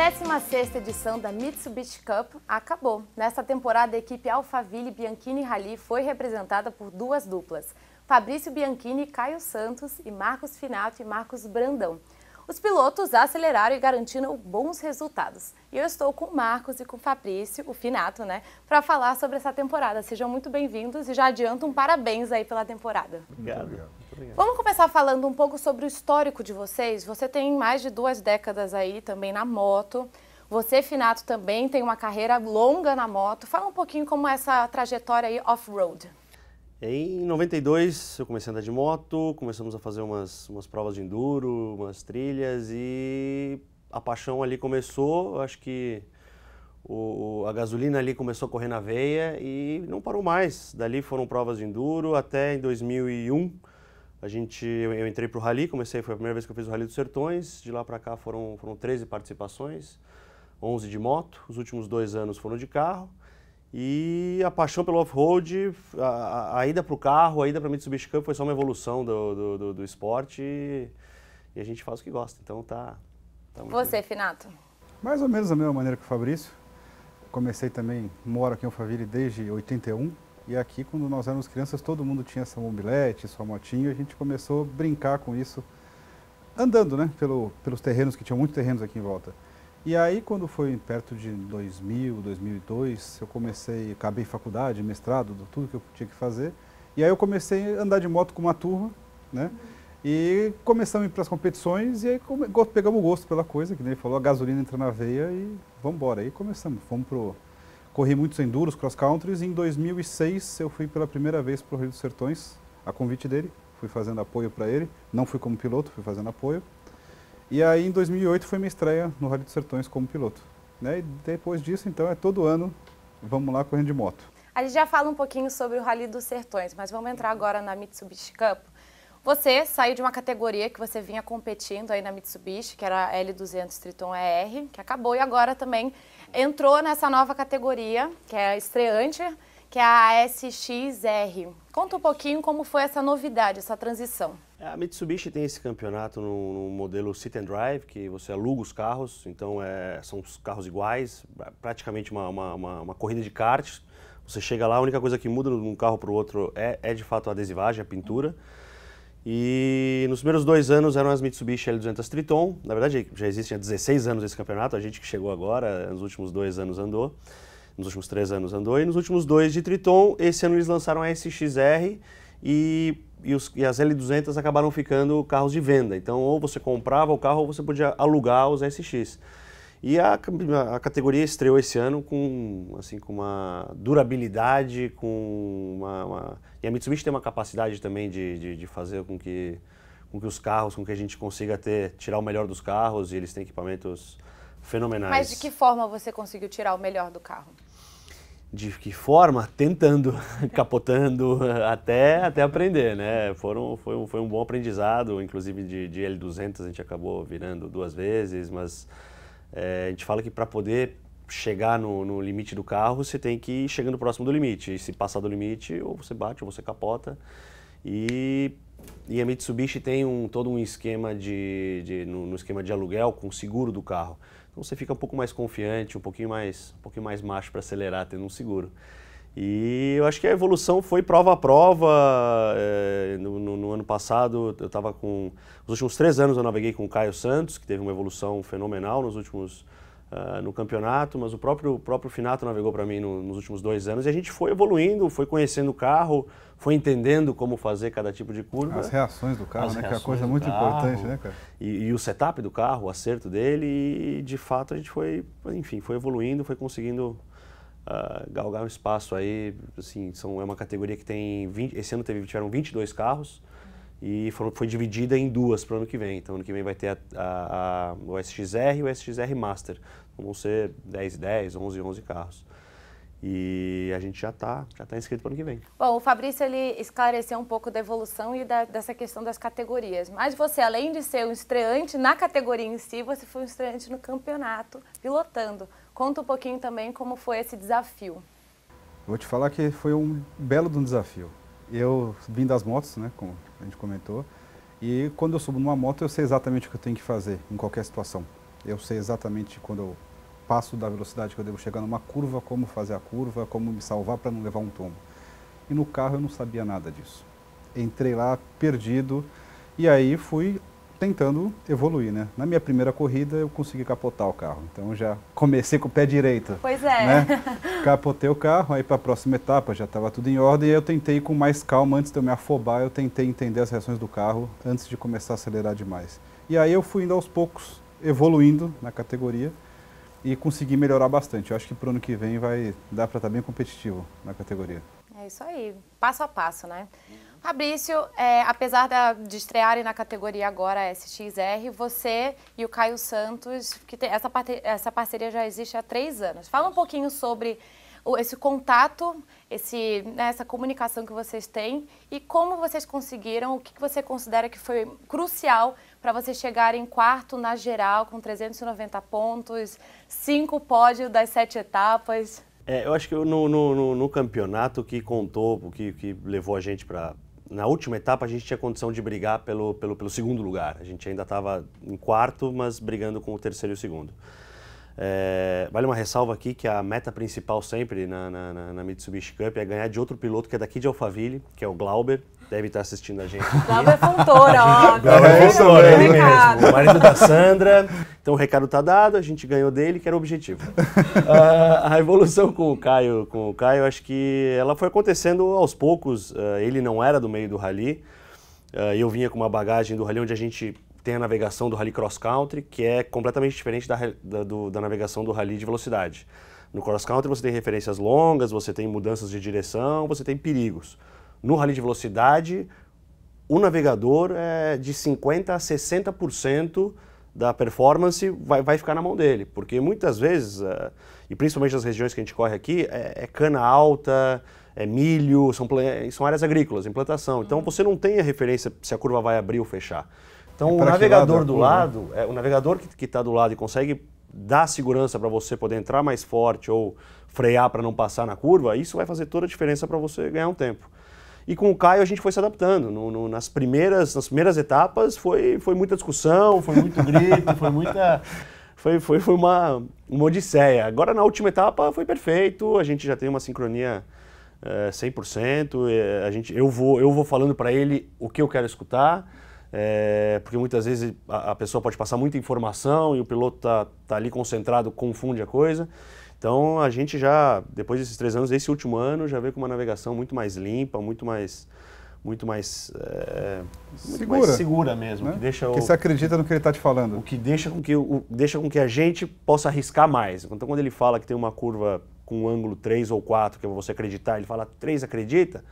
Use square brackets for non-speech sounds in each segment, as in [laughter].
16 edição da Mitsubishi Cup acabou. Nesta temporada, a equipe Alphaville Bianchini Rally foi representada por duas duplas, Fabrício Bianchini, Caio Santos e Marcos Finato e Marcos Brandão. Os pilotos aceleraram e garantiram bons resultados. E eu estou com o Marcos e com o Fabrício, o Finato, né, para falar sobre essa temporada. Sejam muito bem-vindos e já adianto um parabéns aí pela temporada. Obrigado. Obrigado. Vamos começar falando um pouco sobre o histórico de vocês. Você tem mais de duas décadas aí também na moto. Você, Finato, também tem uma carreira longa na moto. Fala um pouquinho como é essa trajetória aí off-road. É, em 92 eu comecei a andar de moto, começamos a fazer umas, umas provas de enduro, umas trilhas e a paixão ali começou. Eu acho que o, a gasolina ali começou a correr na veia e não parou mais. Dali foram provas de enduro até em 2001 a gente, eu, eu entrei para o Rally, comecei, foi a primeira vez que eu fiz o Rally dos Sertões. De lá para cá foram, foram 13 participações, 11 de moto. Os últimos dois anos foram de carro. E a paixão pelo off-road, a, a, a, ida para o carro, a ida para Mitsubishi Cup foi só uma evolução do, do, do, do esporte e, e, a gente faz o que gosta. Então tá. tá Você, bem. Finato? Mais ou menos da mesma maneira que o Fabrício. Comecei também, moro aqui em Alphaville desde 81. E aqui, quando nós éramos crianças, todo mundo tinha sua mobilete, sua motinha, a gente começou a brincar com isso, andando, né, pelo, pelos terrenos, que tinham muitos terrenos aqui em volta. E aí, quando foi perto de 2000, 2002, eu comecei, acabei faculdade, mestrado, tudo que eu tinha que fazer, e aí eu comecei a andar de moto com uma turma, né, e começamos a ir para as competições e aí pegamos o gosto pela coisa, que ele falou, a gasolina entra na veia e vamos embora. Aí começamos, fomos para corri muitos enduros, cross countries. Em 2006 eu fui pela primeira vez para o Rio dos Sertões, a convite dele. Fui fazendo apoio para ele. Não fui como piloto, fui fazendo apoio. E aí em 2008 foi minha estreia no Rally dos Sertões como piloto. Né? E depois disso, então, é todo ano vamos lá correndo de moto. A gente já fala um pouquinho sobre o Rally dos Sertões, mas vamos entrar agora na Mitsubishi Cup. Você saiu de uma categoria que você vinha competindo aí na Mitsubishi, que era a L200 Triton ER, que acabou, e agora também entrou nessa nova categoria, que é a estreante, que é a SXR. Conta um pouquinho como foi essa novidade, essa transição. É, a Mitsubishi tem esse campeonato no, no modelo Sit and Drive, que você aluga os carros, então é, são os carros iguais, é, praticamente uma, uma, uma, uma corrida de kart. Você chega lá, a única coisa que muda de um carro para o outro é, é de fato a adesivagem, a pintura. Uhum. E nos primeiros dois anos eram as Mitsubishi L200 Triton. Na verdade, já existe há 16 anos esse campeonato. A gente que chegou agora, nos últimos dois anos andou. Nos últimos três anos andou. E nos últimos dois de Triton, esse ano eles lançaram a SXR e, e, os, e as L200 acabaram ficando carros de venda. Então, ou você comprava o carro ou você podia alugar os SX. E a, a categoria estreou esse ano com, assim, com uma durabilidade, com uma, uma... E a Mitsubishi tem uma capacidade também de, de, de, fazer com que, com que os carros, com que a gente consiga ter, tirar o melhor dos carros e eles têm equipamentos fenomenais. Mas de que forma você conseguiu tirar o melhor do carro? De que forma? Tentando, [laughs] capotando, até, até aprender, né? Foram, foi, um, foi um bom aprendizado, inclusive de, de L200 a gente acabou virando duas vezes, mas... É, a gente fala que para poder chegar no, no, limite do carro, você tem que ir chegando próximo do limite. E se passar do limite, ou você bate ou você capota. E, e a Mitsubishi tem um, todo um esquema de, de no, no, esquema de aluguel com seguro do carro. Então você fica um pouco mais confiante, um pouquinho mais, um pouquinho mais macho para acelerar tendo um seguro. E eu acho que a evolução foi prova a prova. É, passado eu estava com. Nos últimos três anos eu naveguei com o Caio Santos, que teve uma evolução fenomenal nos últimos. Uh, no campeonato, mas o próprio, o próprio Finato navegou para mim no, nos últimos dois anos e a gente foi evoluindo, foi conhecendo o carro, foi entendendo como fazer cada tipo de curva. As reações do carro, né? Que é uma coisa muito carro, importante, né, cara? E, e, o setup do carro, o acerto dele, e de fato a gente foi, enfim, foi evoluindo, foi conseguindo uh, galgar um espaço aí. Assim, são, é uma categoria que tem 20, esse ano teve, tiveram 22 carros e foram, foi dividida em duas para o ano que vem. Então, ano que vem vai ter a, a, a, o SXR e o SXR Master. Então, vão ser 10, 10, 11, 11 carros. E a gente já está já tá inscrito para o ano que vem. Bom, o Fabrício ele esclareceu um pouco da evolução e da, dessa questão das categorias. Mas você, além de ser um estreante na categoria em si, você foi um estreante no campeonato, pilotando. Conta um pouquinho também como foi esse desafio. Vou te falar que foi um belo de um desafio. Eu vim das motos, né, como a gente comentou. E quando eu subo numa moto, eu sei exatamente o que eu tenho que fazer em qualquer situação. Eu sei exatamente quando eu passo da velocidade que eu devo chegar numa curva, como fazer a curva, como me salvar para não levar um tombo. E no carro eu não sabia nada disso. Entrei lá perdido e aí fui tentando evoluir, né? Na minha primeira corrida eu consegui capotar o carro, então já comecei com o pé direito. Pois é. Né? [laughs] Capotei o carro, aí para a próxima etapa já estava tudo em ordem e eu tentei com mais calma, antes de eu me afobar, eu tentei entender as reações do carro antes de começar a acelerar demais. E aí eu fui indo aos poucos, evoluindo na categoria e consegui melhorar bastante. Eu acho que para o ano que vem vai dar para estar tá bem competitivo na categoria. É isso aí, passo a passo, né? Fabrício, é, apesar da, de estrearem na categoria agora SXR, você e o Caio Santos, que tem, essa, parte, essa parceria já existe há três anos. Fala um pouquinho sobre esse contato, esse, né, essa comunicação que vocês têm e como vocês conseguiram, o que você considera que foi crucial para vocês chegarem em quarto na geral com 390 pontos, cinco pódios das sete etapas. É, eu acho que no, no, no, no campeonato que contou, o que, que levou a gente para na última etapa a gente tinha condição de brigar pelo, pelo, pelo segundo lugar. A gente ainda estava em quarto, mas brigando com o terceiro e o segundo. É, vale uma ressalva aqui que a meta principal sempre na, na, na Mitsubishi Cup é ganhar de outro piloto que é daqui de Alphaville, que é o Glauber, deve estar assistindo a gente. Glauber [laughs] é Fontoura, ó. Glauber é Fontoura, ele é mesmo. O marido da Sandra. Então o recado está dado, a gente ganhou dele, que era o objetivo. uh, [laughs] a evolução com o Caio, com o Caio, acho que ela foi acontecendo aos poucos. Uh, ele não era do meio do rally. Uh, ah, eu vinha com uma bagagem do rally onde a gente tem a navegação do rally cross country, que é completamente diferente da, da, do, da navegação do rally de velocidade. No cross country você tem referências longas, você tem mudanças de direção, você tem perigos no rally de velocidade, o navegador é de 50% a 60% da performance vai, vai ficar na mão dele. Porque muitas vezes, eh, e principalmente nas regiões que a gente corre aqui, é, é cana alta, é milho, são, são áreas agrícolas, implantação. Então você não tem a referência se a curva vai abrir ou fechar. Então o navegador lado do é lado, é, o navegador que está do lado e consegue dar segurança para você poder entrar mais forte ou frear para não passar na curva, isso vai fazer toda a diferença para você ganhar um tempo. E com o Caio a gente foi se adaptando. No, no, nas, primeiras, nas primeiras etapas foi, foi muita discussão, foi muito grito, foi muita. Foi, foi, foi uma, uma odisseia. Agora na última etapa foi perfeito, a gente já tem uma sincronia é, eh, 100%. Eh, a gente, eu, vou, eu vou falando para ele o que eu quero escutar. É, porque muitas vezes a, a, pessoa pode passar muita informação e o piloto tá, tá ali concentrado, confunde a coisa. Então a gente já, depois desses três anos, esse último ano, já veio com uma navegação muito mais limpa, muito mais muito mais, é, eh, segura, muito mais segura mesmo. Né? Que deixa que o, você acredita no que ele está te falando. O que, deixa com que, o, deixa com que a gente possa arriscar mais. Então, quando ele fala que tem uma curva com um ângulo 3 ou 4, que é você acreditar, ele fala 3, acredita?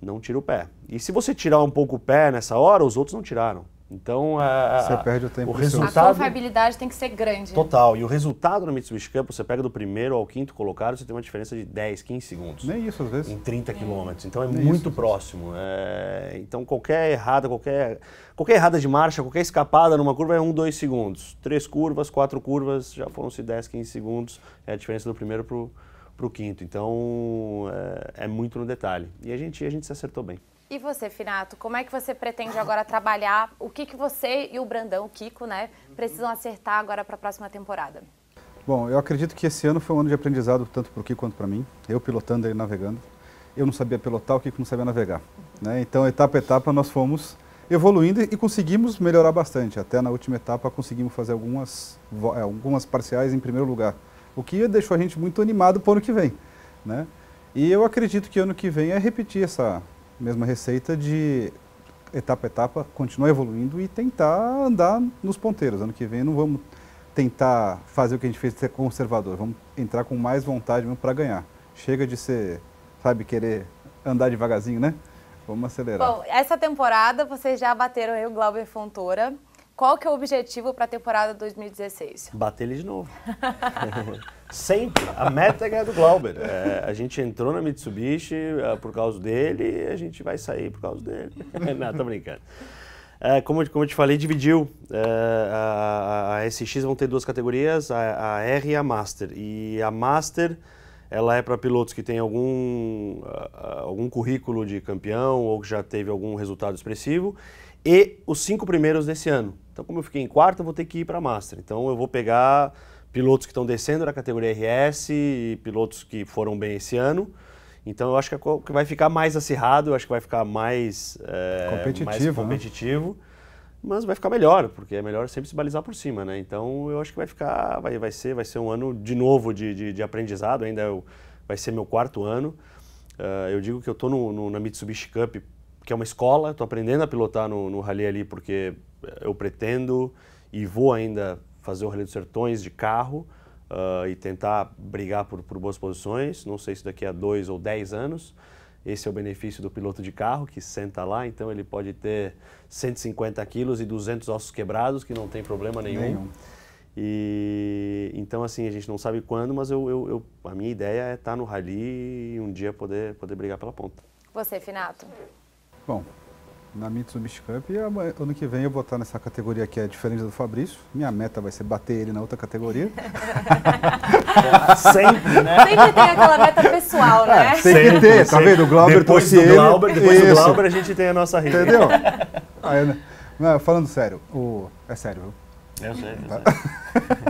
Não tira o pé. E se você tirar um pouco o pé nessa hora, os outros não tiraram. Então, a, você perde o tempo. O resultado, a confiabilidade tem que ser grande. Né? Total. E o resultado no Mitsubishi Cup, você pega do primeiro ao quinto colocado, você tem uma diferença de 10, 15 segundos. Nem isso, às vezes. Em 30 é. quilômetros. Então, é Nem muito isso, próximo. É... Então, qualquer errada, qualquer... qualquer errada de marcha, qualquer escapada numa curva é 1, um, 2 segundos. Três curvas, quatro curvas, já foram-se 10, 15 segundos. É a diferença do primeiro para o quinto. Então, é... é muito no detalhe. E a gente, a gente se acertou bem. E você, Finato, como é que você pretende agora trabalhar? O que, que você e o Brandão, o Kiko, né, precisam acertar agora para a próxima temporada? Bom, eu acredito que esse ano foi um ano de aprendizado tanto para o Kiko quanto para mim. Eu pilotando, ele navegando. Eu não sabia pilotar, o Kiko não sabia navegar. Né? Então, etapa a etapa, nós fomos evoluindo e conseguimos melhorar bastante. Até na última etapa conseguimos fazer algumas, eh, algumas parciais em primeiro lugar, o que deixou a gente muito animado para o ano que vem. Né? E eu acredito que ano que vem é repetir essa, mesma receita de etapa a etapa, continuar evoluindo e tentar andar nos ponteiros. Ano que vem não vamos tentar fazer o que a gente fez de ser conservador, vamos entrar com mais vontade mesmo para ganhar. Chega de ser, sabe, querer andar devagarzinho, né? Vamos acelerar. Bom, essa temporada vocês já bateram aí o Glauber Fontoura qual que é o objetivo para a temporada 2016? Bater ele de novo. [laughs] Sempre. A meta é ganhar do Glauber. É, a gente entrou na Mitsubishi é, por causa dele e a gente vai sair por causa dele. [laughs] Não, tô brincando. É, como, como eu te falei, dividiu. É, a, a, SX vão ter duas categorias, a, a R e a Master. E a Master ela é para pilotos que têm algum, ah, ah, algum currículo de campeão ou que já teve algum resultado expressivo e os cinco primeiros desse ano. Então, como eu fiquei em quarto, eu vou ter que ir para Master. Então, eu vou pegar pilotos que estão descendo da categoria RS e pilotos que foram bem esse ano. Então, eu acho que é vai ficar mais acirrado, eu acho que vai ficar mais é, competitivo. Mais né? competitivo né? Mas vai ficar melhor, porque é melhor sempre se balizar por cima, né? Então, eu acho que vai ficar, vai, vai, ser, vai ser um ano de novo de, de, de aprendizado. Ainda eu, vai ser meu quarto ano. Uh, eu digo que eu estou na Mitsubishi Cup, que é uma escola, estou aprendendo a pilotar no, no rally ali, porque eu pretendo e vou ainda fazer o Rally dos Sertões de carro uh, e tentar brigar por, por, boas posições. Não sei se daqui a dois ou dez anos. Esse é o benefício do piloto de carro, que senta lá, então ele pode ter 150 quilos e 200 ossos quebrados, que não tem problema nenhum. nenhum. E, então, assim, a gente não sabe quando, mas eu, eu, eu, a minha ideia é estar no rally e um dia poder, poder brigar pela ponta. Você, Finato? Bom, na Mitsubishi Cup. E ano que vem eu vou estar nessa categoria que é diferente do Fabrício. Minha meta vai ser bater ele na outra categoria. [laughs] sempre, né? Sempre tem aquela meta pessoal, né? É, [laughs] tem que ter, tá vendo? O Glauber depois do Glauber, ele. Depois Isso. do Glauber a gente tem a nossa rede. Entendeu? Aí, né? não, falando sério, o... é sério, viu? É sério. Tá?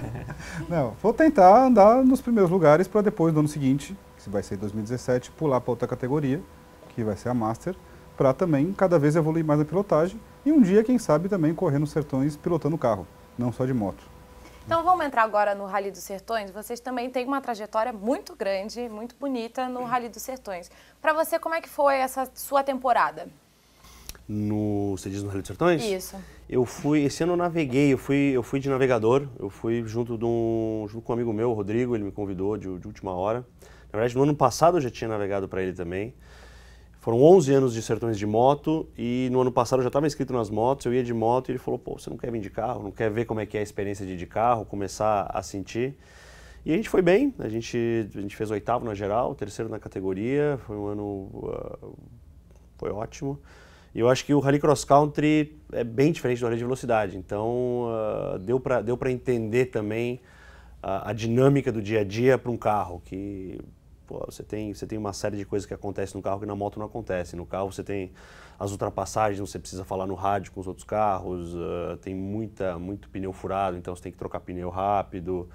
[laughs] Não, vou tentar andar nos primeiros lugares para depois, no ano seguinte, que vai ser 2017, pular para outra categoria, que vai ser a Master para também cada vez evoluir mais na pilotagem e um dia, quem sabe, também correr nos sertões pilotando carro, não só de moto. Então vamos entrar agora no Rally dos Sertões. Vocês também têm uma trajetória muito grande, muito bonita no Rally dos Sertões. Para você, como é que foi essa sua temporada? No, você diz no Rally dos Sertões? Isso. Eu fui, esse ano eu naveguei, eu fui, eu fui de navegador, eu fui junto, de um, junto com um amigo meu, o Rodrigo, ele me convidou de, de última hora. Na verdade, no ano passado eu já tinha navegado para ele também. Foram 11 anos de Sertões de moto e no ano passado eu já estava inscrito nas motos, eu ia de moto e ele falou, pô, você não quer vir de carro? Não quer ver como é que é a experiência de ir de carro, começar a sentir? E a gente foi bem, a gente, a gente fez oitavo na geral, terceiro na categoria, foi um ano, uh, foi ótimo. E eu acho que o Rally Cross Country é bem diferente do Rally de Velocidade, então uh, deu para deu entender também a, a dinâmica do dia a dia para um carro, que Pô, você tem, você tem uma série de coisas que acontecem no carro que na moto não acontece. No carro você tem as ultrapassagens, você precisa falar no rádio com os outros carros, uh, tem muita, muito pneu furado, então você tem que trocar pneu rápido,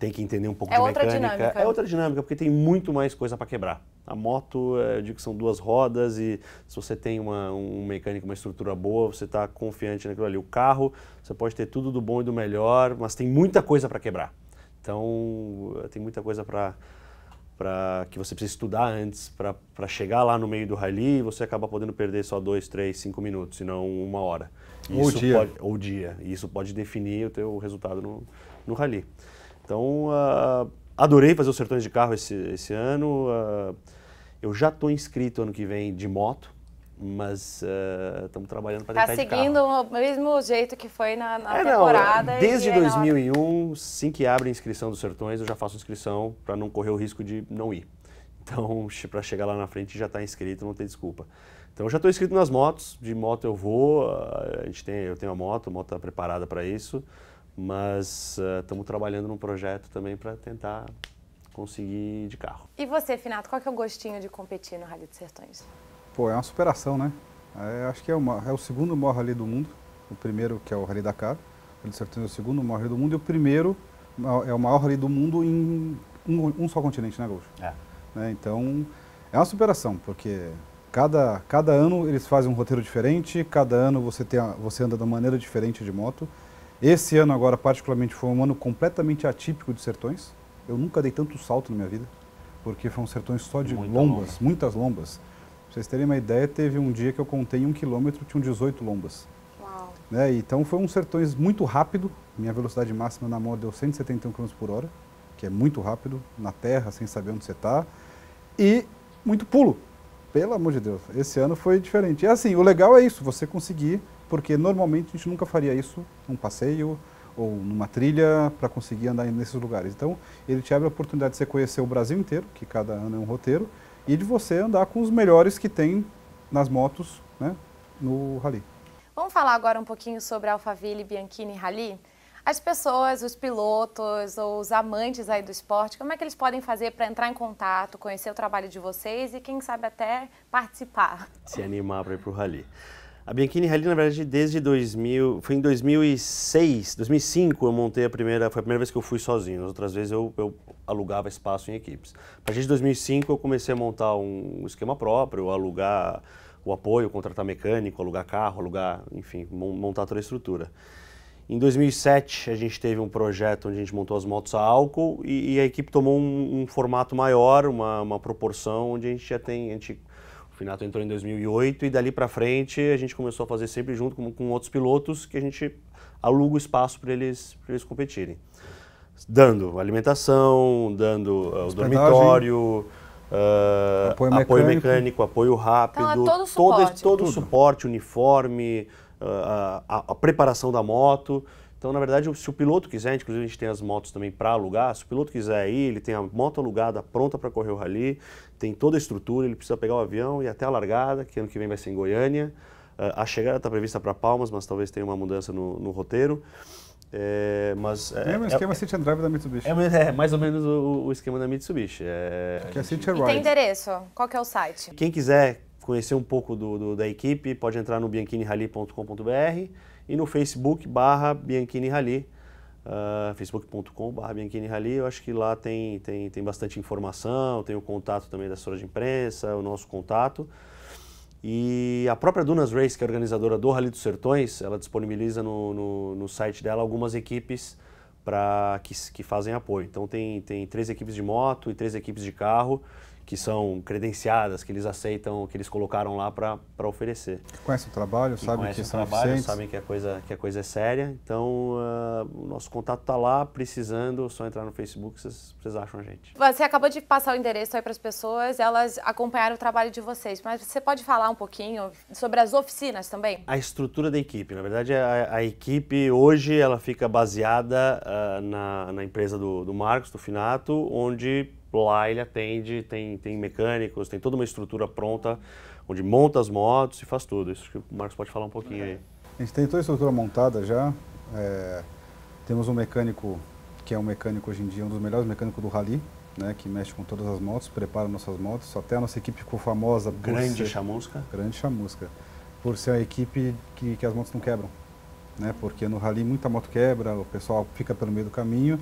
tem que entender um pouco é de mecânica. Outra dinâmica. É outra dinâmica, porque tem muito mais coisa para quebrar. A moto, eh, eu digo que são duas rodas e se você tem uma, um mecânico, uma estrutura boa, você está confiante naquilo ali. O carro, você pode ter tudo do bom e do melhor, mas tem muita coisa para quebrar. Então, eh, tem muita coisa para para que você precisa estudar antes para chegar lá no meio do rally e você acaba podendo perder só dois, três, cinco minutos, e não uma hora. Ou isso dia. Pode, ou dia. E isso pode definir o teu resultado no, no rally. Então, uh, adorei fazer os sertões de carro esse, esse ano. Uh, eu já estou inscrito ano que vem de moto mas estamos eh, uh, trabalhando para tentar tá Está seguindo o mesmo jeito que foi na, na é, temporada. Não, desde 2001, é assim que abre a inscrição dos Sertões, eu já faço inscrição para não correr o risco de não ir. Então, [laughs] para chegar lá na frente já está inscrito, não tem desculpa. Então, eu já estou inscrito nas motos, de moto eu vou, eh, a gente tem, eu tenho a moto, a moto está preparada para isso, mas estamos eh, uh, trabalhando num projeto também para tentar conseguir de carro. E você, Finato, qual que é o gostinho de competir no Rally dos Sertões? Pô, é uma superação, né? É, acho que é, uma, é, o segundo maior rally do mundo. O primeiro, que é o Rally Dakar. Ele Sertões é o segundo maior rally do mundo. E o primeiro é o maior rally do mundo em um, um só continente, né, Gaúcho? É. Né? Então, é uma superação, porque cada, cada ano eles fazem um roteiro diferente, cada ano você, tem a, você anda de uma maneira diferente de moto. Esse ano agora, particularmente, foi um ano completamente atípico de sertões. Eu nunca dei tanto salto na minha vida, porque foram sertões só de Muita lombas, muitas lombas vocês terem uma ideia, teve um dia que eu contei um quilômetro, tinham 18 lombas. Uau. Né? Então foi um sertões muito rápido, minha velocidade máxima na moda deu 171 km por hora, que é muito rápido, na terra, sem saber onde você está, e muito pulo. Pelo amor de Deus, esse ano foi diferente. E assim, o legal é isso, você conseguir, porque normalmente a gente nunca faria isso num passeio ou numa trilha para conseguir andar nesses lugares. Então, ele te abre a oportunidade de você conhecer o Brasil inteiro, que cada ano é um roteiro, e de você andar com os melhores que tem nas motos né, no rally. Vamos falar agora um pouquinho sobre Alphaville, Bianchini Rally? As pessoas, os pilotos ou os amantes aí do esporte, como é que eles podem fazer para entrar em contato, conhecer o trabalho de vocês e quem sabe até participar? Se animar para ir para o rally. A Bianchini Rally, na verdade, desde 2000, foi em 2006, 2005 eu montei a primeira, foi a primeira vez que eu fui sozinho, as outras vezes eu, eu alugava espaço em equipes. A partir de 2005 eu comecei a montar um esquema próprio, alugar o apoio, contratar mecânico, alugar carro, alugar, enfim, montar toda a estrutura. Em 2007 a gente teve um projeto onde a gente montou as motos a álcool e, e a equipe tomou um, um formato maior, uma, uma, proporção onde a gente já tem, a gente Finato entrou em 2008 e dali para frente a gente começou a fazer sempre junto com, com outros pilotos que a gente aluga o espaço para eles, eles competirem. Dando alimentação, dando uh, o dormitório, uh, apoio, mecânico. apoio, mecânico. apoio rápido, então, é todo, suporte. todo, todo o suporte, uniforme, uh, a, a, a preparação da moto. Então, na verdade, se o piloto quiser, inclusive a gente tem as motos também para alugar, se o piloto quiser ir, ele tem a moto alugada pronta para correr o rally, tem toda a estrutura, ele precisa pegar o avião e até a largada, que ano que vem vai ser em Goiânia. Ah, a chegada está prevista para Palmas, mas talvez tenha uma mudança no, no roteiro. É, mas, é, é o esquema é, City and Drive da Mitsubishi. É, é mais ou menos o, o esquema da Mitsubishi. É, que é City and Ride. E tem endereço? Qual que é o site? Quem quiser conhecer um pouco do, do da equipe, pode entrar no bianchinirally.com.br e no Facebook barra Bianchini Rally, uh, ah, facebook.com barra Bianchini Rally, eu acho que lá tem, tem, tem bastante informação, tem o contato também da assessora de imprensa, o nosso contato. E a própria Dunas Race, que é organizadora do Rally dos Sertões, ela disponibiliza no, no, no site dela algumas equipes para que, que fazem apoio. Então tem, tem três equipes de moto e três equipes de carro que são credenciadas, que eles aceitam, que eles colocaram lá para oferecer. Conhece o trabalho, que sabe que o são trabalho, sabem que a é coisa que a é coisa é séria. Então, uh, o nosso contato está lá, precisando, é só entrar no Facebook, vocês, vocês acham a gente. Você acabou de passar o endereço aí para as pessoas, elas acompanharam o trabalho de vocês, mas você pode falar um pouquinho sobre as oficinas também? A estrutura da equipe, na verdade, a, a equipe hoje ela fica baseada uh, na, na empresa do, do Marcos, do Finato, onde Lá ele atende, tem, tem mecânicos, tem toda uma estrutura pronta, onde monta as motos e faz tudo. Isso que o Marcos pode falar um pouquinho é. aí. A gente tem toda a estrutura montada já. É, temos um mecânico, que é um mecânico hoje em dia, um dos melhores mecânicos do Rally, né, que mexe com todas as motos, prepara nossas motos. Até a nossa equipe ficou famosa Grande chamusca. Grande chamusca. Por ser a equipe que, que as motos não quebram. Né, porque no Rally muita moto quebra, o pessoal fica pelo meio do caminho.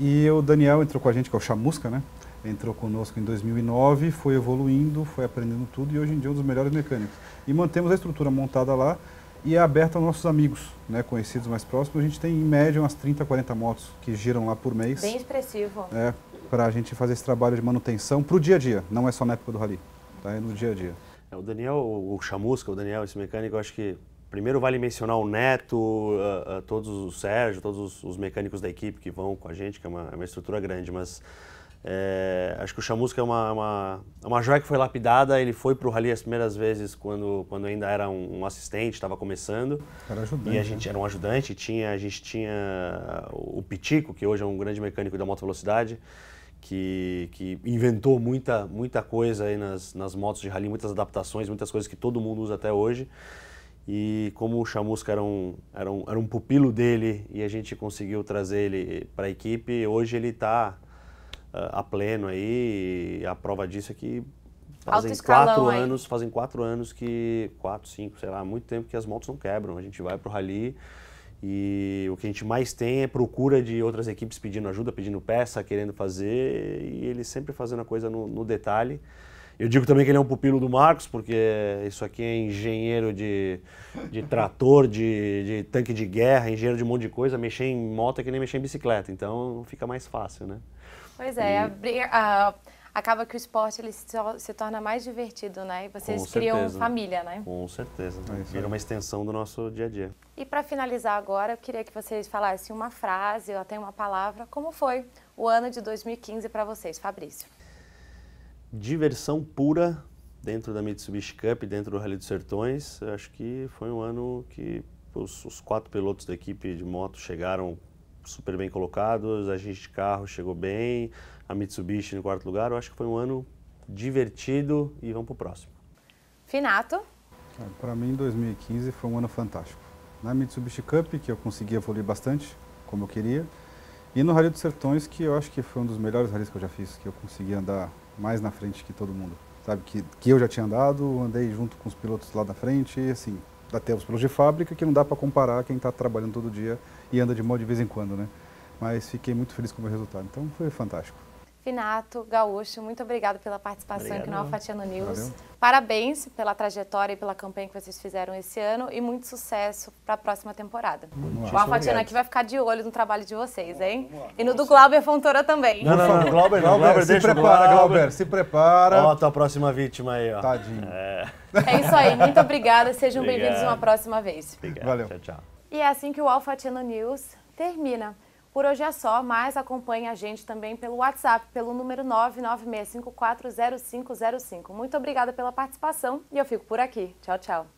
E o Daniel entrou com a gente, que é o Chamusca, né? entrou conosco em 2009, foi evoluindo, foi aprendendo tudo e hoje em dia é um dos melhores mecânicos. E mantemos a estrutura montada lá e é aberta aos nossos amigos, né, conhecidos mais próximos. A gente tem em média umas 30, 40 motos que giram lá por mês. Bem expressivo. É, para a gente fazer esse trabalho de manutenção para o dia a dia, não é só na época do rally, tá? é no dia a dia. É, o Daniel, o Chamusca, o Daniel, esse mecânico, eu acho que primeiro vale mencionar o Neto, uh, uh, todos os Sérgio, todos os, os, mecânicos da equipe que vão com a gente, que é uma, é uma estrutura grande, mas é, acho que o Chamusca é uma, uma, uma joia que foi lapidada. Ele foi para o Rally as primeiras vezes quando, quando ainda era um, um assistente, estava começando. Era ajudante. E a né? gente né? era um ajudante. Tinha, a gente tinha o Pitico, que hoje é um grande mecânico da moto velocidade, que, que inventou muita, muita coisa aí nas, nas motos de rally, muitas adaptações, muitas coisas que todo mundo usa até hoje. E como o Chamusca era um, era um, era um pupilo dele e a gente conseguiu trazer ele para a equipe, hoje ele está a pleno aí. a prova disso é que fazem escalão, quatro anos, fazem quatro anos que. Quatro, cinco, sei lá, muito tempo que as motos não quebram. A gente vai pro rally. E o que a gente mais tem é procura de outras equipes pedindo ajuda, pedindo peça, querendo fazer, e ele sempre fazendo a coisa no, no detalhe. Eu digo também que ele é um pupilo do Marcos, porque isso aqui é engenheiro de, de trator, de, de tanque de guerra, engenheiro de um monte de coisa. Mexer em moto é que nem mexer em bicicleta, então fica mais fácil, né? Pois é, e... abrir, uh, acaba que o esporte ele se, se, torna mais divertido, né? E vocês Com criam certeza. família, né? Com certeza, É vira uma extensão do nosso dia a dia. E para finalizar agora, eu queria que vocês falassem uma frase ou até uma palavra. Como foi o ano de 2015 para vocês, Fabrício? diversão pura dentro da Mitsubishi Cup, dentro do Rally dos Sertões. Acho que foi um ano que os, os quatro pilotos da equipe de moto chegaram super bem colocados, a gente de carro chegou bem, a Mitsubishi no quarto lugar. Eu acho que foi um ano divertido e vamos para o próximo. Finato? Para mim, 2015 foi um ano fantástico. Na Mitsubishi Cup, que eu consegui evoluir bastante, como eu queria, e no Rally dos Sertões, que eu acho que foi um dos melhores rallies que eu já fiz, que eu consegui andar mais na frente que todo mundo. Sabe, que, que eu já tinha andado, andei junto com os pilotos lá da frente, e assim, até os pilotos de fábrica, que não dá para comparar quem está trabalhando todo dia e anda de mão de vez em quando, né? Mas fiquei muito feliz com o meu resultado, então foi fantástico. Finato, Gaúcho, muito obrigado pela participação obrigado. aqui no Alfatiano News. Valeu. Parabéns pela trajetória e pela campanha que vocês fizeram esse ano e muito sucesso para a próxima temporada. Muito o Alfatiano aqui vai ficar de olho no trabalho de vocês, hein? E no do Glauber Fontoura também. Não, não, não, Glauber, não. Glauber, se prepara, Glauber, se prepara. Ó, a tua próxima vítima aí, ó. Tadinho. É, é isso aí, muito obrigada, sejam bem-vindos uma próxima vez. Obrigado. Valeu. Tchau, tchau. E é assim que o Alfatiano News termina. Por hoje é só, mas acompanhe a gente também pelo WhatsApp, pelo número 996540505. Muito obrigada pela participação e eu fico por aqui. Tchau, tchau.